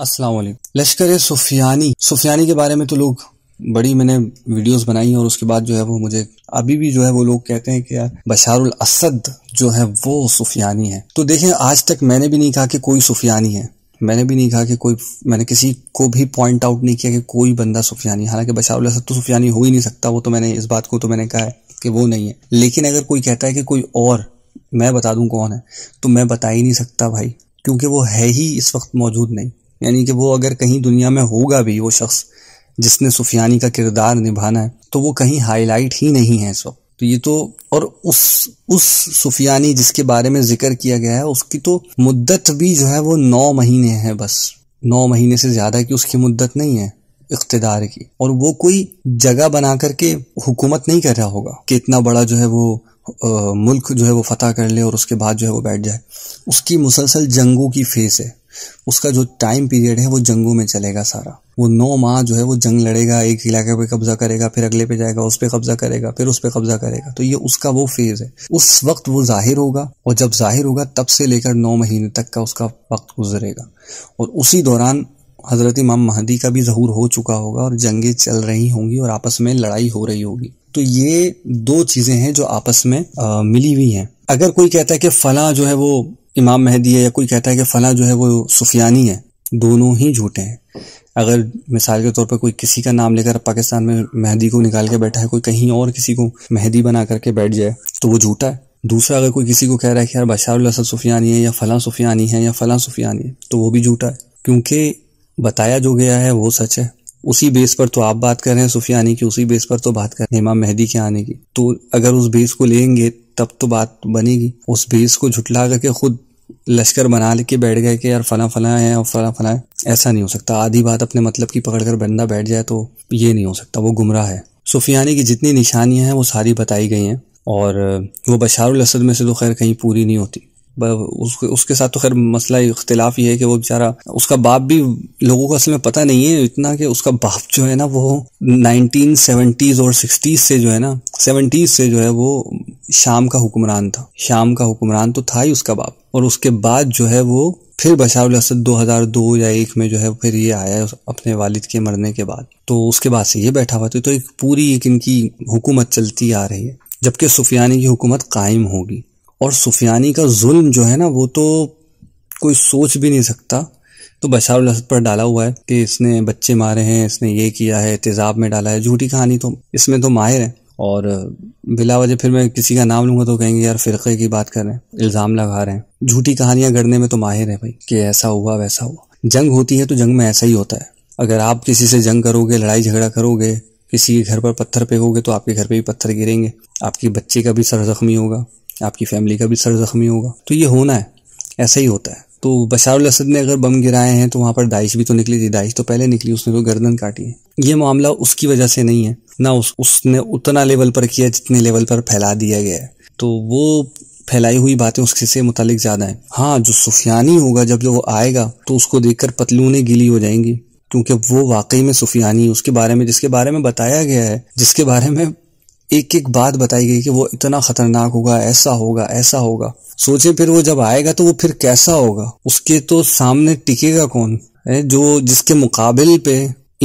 असलम लश्कर सुफियानी सुफियानी के बारे में तो लोग बड़ी मैंने वीडियोस बनाई हैं और उसके बाद जो है वो मुझे अभी भी जो है वो लोग कहते हैं कि यार बशारुल असद जो है वो सुफियानी है तो देखें आज तक मैंने भी नहीं कहा कि कोई सुफियानी है मैंने भी नहीं कहा कि कोई मैंने किसी को भी पॉइंट आउट नहीं किया कि कोई बंदा सुफियानी हालांकि बशारुल असद तो सुफियानी हो ही नहीं सकता वो तो मैंने इस बात को तो मैंने कहा है कि वो नहीं है लेकिन अगर कोई कहता है कि कोई और मैं बता दूं कौन है तो मैं बता ही नहीं सकता भाई क्योंकि वो है ही इस वक्त मौजूद नहीं यानी कि वो अगर कहीं दुनिया में होगा भी वो शख्स जिसने सुफियानी का किरदार निभाना है तो वो कहीं हाईलाइट ही नहीं है इस वक्त तो ये तो और उस उस सुफियानी जिसके बारे में जिक्र किया गया है उसकी तो मुद्दत भी जो है वो नौ महीने है बस नौ महीने से ज्यादा की उसकी मुद्दत नहीं है इकतदार की और वो कोई जगह बना करके हुकूमत नहीं कर रहा होगा कि इतना बड़ा जो है वो आ, मुल्क जो है वो फतेह कर ले और उसके बाद जो है वो बैठ जाए उसकी मुसलसल जंगों की फेस है उसका जो टाइम पीरियड है वो जंगों में चलेगा सारा वो नौ माह जो है वो जंग लड़ेगा एक इलाके पे कब्जा करेगा फिर अगले पे जाएगा उस पर कब्जा करेगा फिर उस पर कब्जा करेगा तो ये उसका वो फेज है उस वक्त वो जाहिर होगा और जब जाहिर होगा तब से लेकर नौ महीने तक का उसका वक्त गुजरेगा और उसी दौरान हज़रत इमाम महदी का भी जहूर हो चुका होगा और जंगें चल रही होंगी और आपस में लड़ाई हो रही होगी तो ये दो चीज़ें हैं जो आपस में आ, मिली हुई हैं अगर कोई कहता है कि फला जो है वो इमाम महदी है या कोई कहता है कि फला जो है वो सुफियानी है दोनों ही झूठे हैं अगर मिसाल के तौर पर कोई किसी का नाम लेकर पाकिस्तान में मेहदी को निकाल के बैठा है कोई कहीं और किसी को मेहदी बना करके बैठ जाए तो वो झूठा है दूसरा अगर कोई किसी को कह रहा है कि यार बशार असद सुफियानी है या फला सुफियानी है या फला सुफियानी है तो वो भी झूठा है क्योंकि बताया जो गया है वो सच है उसी बेस पर तो आप बात कर रहे हैं सुफियानी की उसी बेस पर तो बात कर रहे हैं इमाम मेहदी के आने की तो अगर उस बेस को लेंगे तब तो बात बनेगी उस बेस को झुटला करके खुद लश्कर बना के बैठ गए कि यार फला फला है और फला फला है ऐसा नहीं हो सकता आधी बात अपने मतलब की पकड़ कर बंदा बैठ जाए तो ये नहीं हो सकता वो गुमराह है सुफियानी की जितनी निशानियाँ हैं वो सारी बताई गई हैं और वो बशारुल असद में से तो खैर कहीं पूरी नहीं होती उसके उसके साथ तो खैर मसला इख्तलाफ ये है कि वो बेचारा उसका बाप भी लोगों को असल में पता नहीं है इतना कि उसका बाप जो है ना वो नाइनटीन सेवेंटीज़ और सिक्सटीज़ से जो है ना सेवेंटीज़ से जो है वो शाम का हुक्मरान था शाम का हुक्मरान तो था ही उसका बाप और उसके बाद जो है वो फिर बशार असद 2002 या एक में जो है फिर ये आया अपने वालिद के मरने के बाद तो उसके बाद से ये बैठा हुआ था तो एक पूरी एक इनकी हुकूमत चलती आ रही है जबकि सुफियानी की हुकूमत कायम होगी और सुफियानी का जुल्म जो है ना वो तो कोई सोच भी नहीं सकता तो बशार असद पर डाला हुआ है कि इसने बच्चे मारे हैं इसने ये किया है तेजाब में डाला है झूठी कहानी तो इसमें तो माहिर है और बिला वजह फिर मैं किसी का नाम लूंगा तो कहेंगे यार फिरके की बात कर रहे हैं इल्ज़ाम लगा रहे हैं झूठी कहानियां गढ़ने में तो माहिर है भाई कि ऐसा हुआ वैसा हुआ जंग होती है तो जंग में ऐसा ही होता है अगर आप किसी से जंग करोगे लड़ाई झगड़ा करोगे किसी के घर पर पत्थर फेंकोगे तो आपके घर पे भी पत्थर गिरेंगे आपकी बच्चे का भी सर जख्मी होगा आपकी फैमिली का भी सर जख्मी होगा तो ये होना है ऐसा ही होता है तो बशार असद ने अगर बम गिराए हैं तो वहाँ पर दाइश भी तो निकली थी दाइश तो पहले निकली उसने तो गर्दन काटी है ये मामला उसकी वजह से नहीं है ना उस, उसने उतना लेवल पर किया जितने लेवल पर फैला दिया गया है तो वो फैलाई हुई बातें उसके से मुतालिक ज़्यादा हैं हाँ जो सुफियानी होगा जब जो वो आएगा तो उसको देखकर पतलूने गिली हो जाएंगी क्योंकि वो वाकई में सुफियानी उसके बारे में जिसके बारे में बताया गया है जिसके बारे में एक एक बात बताई गई कि वो इतना खतरनाक होगा ऐसा होगा ऐसा होगा सोचे फिर वो जब आएगा तो वो फिर कैसा होगा उसके तो सामने टिकेगा कौन है जो जिसके मुकाबले पे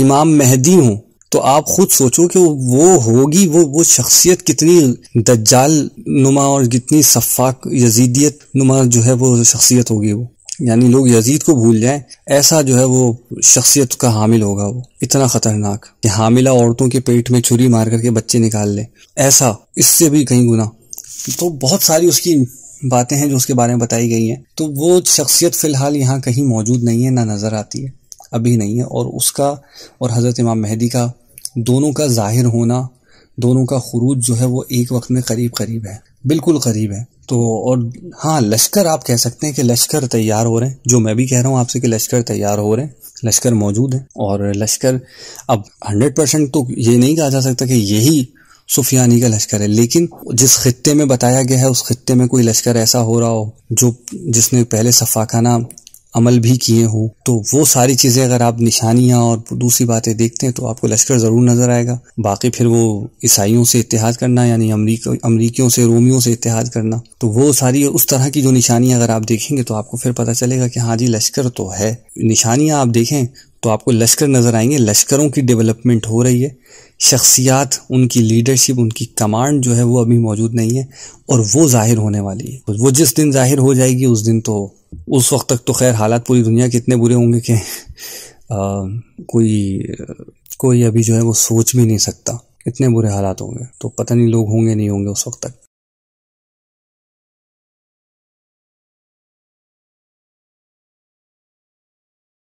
इमाम मेहदी हो तो आप खुद सोचो कि वो होगी वो वो शख्सियत कितनी दज्जाल नुमा और कितनी सफाक यजीदियत नुमा जो है वो शख्सियत होगी वो यानी लोग यजीद को भूल जाएं ऐसा जो है वो शख्सियत का हामिल होगा वो इतना खतरनाक कि हामिला औरतों के पेट में छुरी मार करके बच्चे निकाल ले ऐसा इससे भी कहीं गुना तो बहुत सारी उसकी बातें हैं जो उसके बारे में बताई गई हैं तो वो शख्सियत फ़िलहाल यहाँ कहीं मौजूद नहीं है ना नज़र आती है अभी नहीं है और उसका और हज़रत इमाम मेहदी का दोनों का ज़ाहिर होना दोनों का खरूज जो है वो एक वक्त में करीब करीब है बिल्कुल करीब है तो और हाँ लश्कर आप कह सकते हैं कि लश्कर तैयार हो रहे हैं जो मैं भी कह रहा हूँ आपसे कि लश्कर तैयार हो रहे हैं लश्कर मौजूद है और लश्कर अब हंड्रेड परसेंट तो ये नहीं कहा जा सकता कि यही सुफियानी का लश्कर है लेकिन जिस खत्े में बताया गया है उस खत्े में कोई लश्कर ऐसा हो रहा हो जो जिसने पहले सफाखाना अमल भी किए हों तो वो सारी चीज़ें अगर आप निशानियाँ और दूसरी बातें देखते हैं तो आपको लश्कर ज़रूर नज़र आएगा बाकी फिर वो ईसाइयों से इतिहाद करना यानी अमरीकियों से रोमियों से इतिहाद करना तो वो सारी उस तरह की जो निशानियाँ अगर आप देखेंगे तो आपको फिर पता चलेगा कि हाँ जी लश्कर तो है निशानियाँ आप देखें तो आपको लश्कर नज़र आएंगे लश्करों की डेवलपमेंट हो रही है शख्सियात उनकी लीडरशिप उनकी कमांड जो है वो अभी मौजूद नहीं है और वो ज़ाहिर होने वाली है वो जिस दिन ज़ाहिर हो जाएगी उस दिन तो उस वक्त तक तो खैर हालात पूरी दुनिया के इतने बुरे होंगे कि कोई कोई अभी जो है वो सोच भी नहीं सकता इतने बुरे हालात होंगे तो पता नहीं लोग होंगे नहीं होंगे उस वक्त तक